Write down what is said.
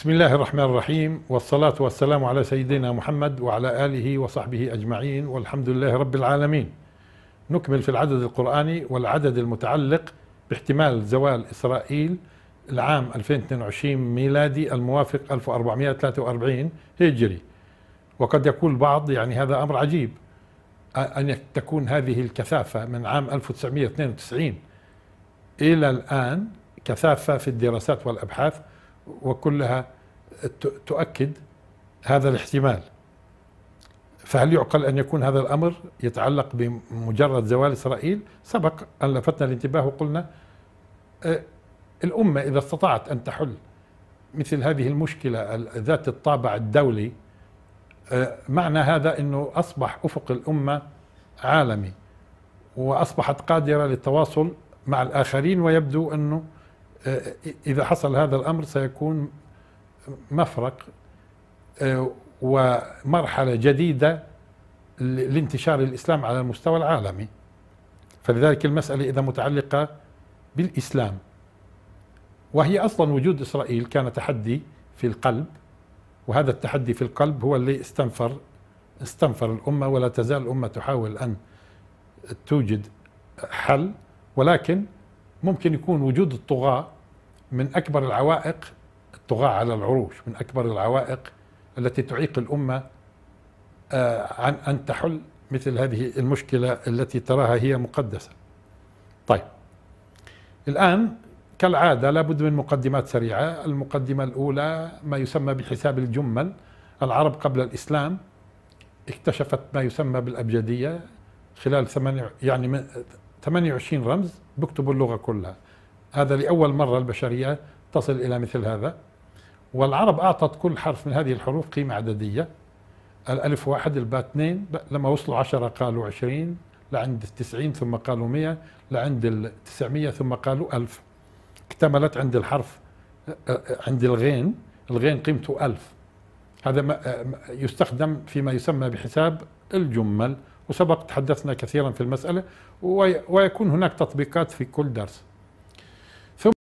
بسم الله الرحمن الرحيم والصلاة والسلام على سيدنا محمد وعلى آله وصحبه أجمعين والحمد لله رب العالمين نكمل في العدد القرآني والعدد المتعلق باحتمال زوال إسرائيل العام 2022 ميلادي الموافق 1443 هجري وقد يقول البعض يعني هذا أمر عجيب أن تكون هذه الكثافة من عام 1992 إلى الآن كثافة في الدراسات والأبحاث وكلها تؤكد هذا الاحتمال فهل يعقل أن يكون هذا الأمر يتعلق بمجرد زوال إسرائيل سبق أن لفتنا الانتباه وقلنا آه، الأمة إذا استطاعت أن تحل مثل هذه المشكلة ذات الطابع الدولي آه، معنى هذا أنه أصبح أفق الأمة عالمي وأصبحت قادرة للتواصل مع الآخرين ويبدو أنه آه، إذا حصل هذا الأمر سيكون مفرق آه، ومرحلة جديدة لانتشار الإسلام على المستوى العالمي فلذلك المسألة إذا متعلقة بالإسلام وهي أصلا وجود إسرائيل كان تحدي في القلب وهذا التحدي في القلب هو اللي استنفر استنفر الأمة ولا تزال الأمة تحاول أن توجد حل ولكن ممكن يكون وجود الطغاة من أكبر العوائق الطغاة على العروش من أكبر العوائق التي تعيق الأمة آه، عن أن تحل مثل هذه المشكلة التي تراها هي مقدسة طيب الآن كالعادة لابد من مقدمات سريعة المقدمة الأولى ما يسمى بحساب الجمل العرب قبل الإسلام اكتشفت ما يسمى بالأبجدية خلال ثمانية يعني 28 رمز بكتبوا اللغة كلها هذا لأول مرة البشرية تصل إلى مثل هذا والعرب أعطت كل حرف من هذه الحروف قيمة عددية الألف واحد الباء اثنين لما وصلوا عشرة قالوا عشرين لعند التسعين ثم قالوا مئة لعند التسعمية ثم قالوا ألف اكتملت عند الحرف عند الغين الغين قيمته ألف هذا ما يستخدم فيما يسمى بحساب الجمل وسبق تحدثنا كثيرا في المسألة ويكون هناك تطبيقات في كل درس